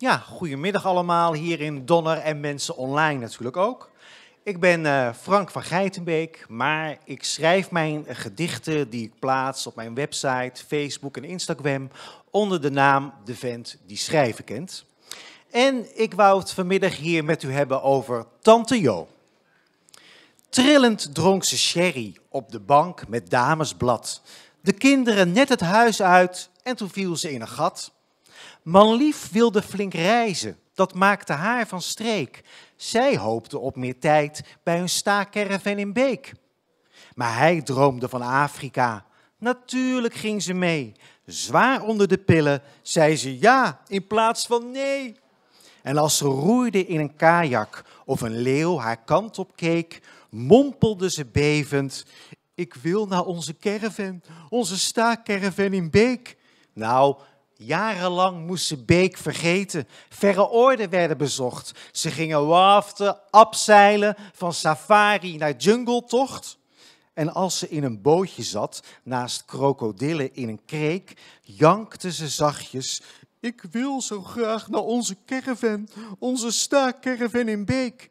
Ja, goedemiddag allemaal hier in Donner en mensen online natuurlijk ook. Ik ben eh, Frank van Geitenbeek, maar ik schrijf mijn gedichten die ik plaats op mijn website, Facebook en Instagram onder de naam De Vent die Schrijven Kent. En ik wou het vanmiddag hier met u hebben over Tante Jo. Trillend dronk ze sherry op de bank met damesblad. De kinderen net het huis uit en toen viel ze in een gat. Manlief wilde flink reizen. Dat maakte haar van streek. Zij hoopte op meer tijd bij hun staakerven in Beek. Maar hij droomde van Afrika. Natuurlijk ging ze mee. Zwaar onder de pillen zei ze ja in plaats van nee. En als ze roeide in een kajak of een leeuw haar kant op keek, mompelde ze bevend: Ik wil naar onze caravan, onze staakcaravan in Beek. Nou, Jarenlang moest ze Beek vergeten. Verre oorden werden bezocht. Ze gingen waften, abzeilen, van safari naar jungletocht. En als ze in een bootje zat, naast krokodillen in een kreek, jankte ze zachtjes. Ik wil zo graag naar onze caravan, onze staakcaravan in Beek.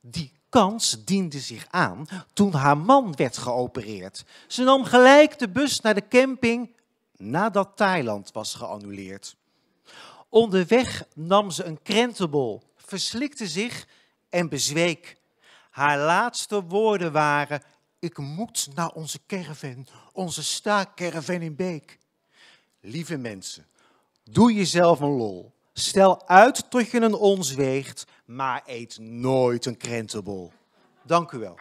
Die kans diende zich aan toen haar man werd geopereerd. Ze nam gelijk de bus naar de camping nadat Thailand was geannuleerd. Onderweg nam ze een krentenbol, verslikte zich en bezweek. Haar laatste woorden waren: Ik moet naar onze caravan, onze staakcaravan in Beek. Lieve mensen, doe jezelf een lol. Stel uit tot je een onzweegt, maar eet nooit een krentenbol. Dank u wel.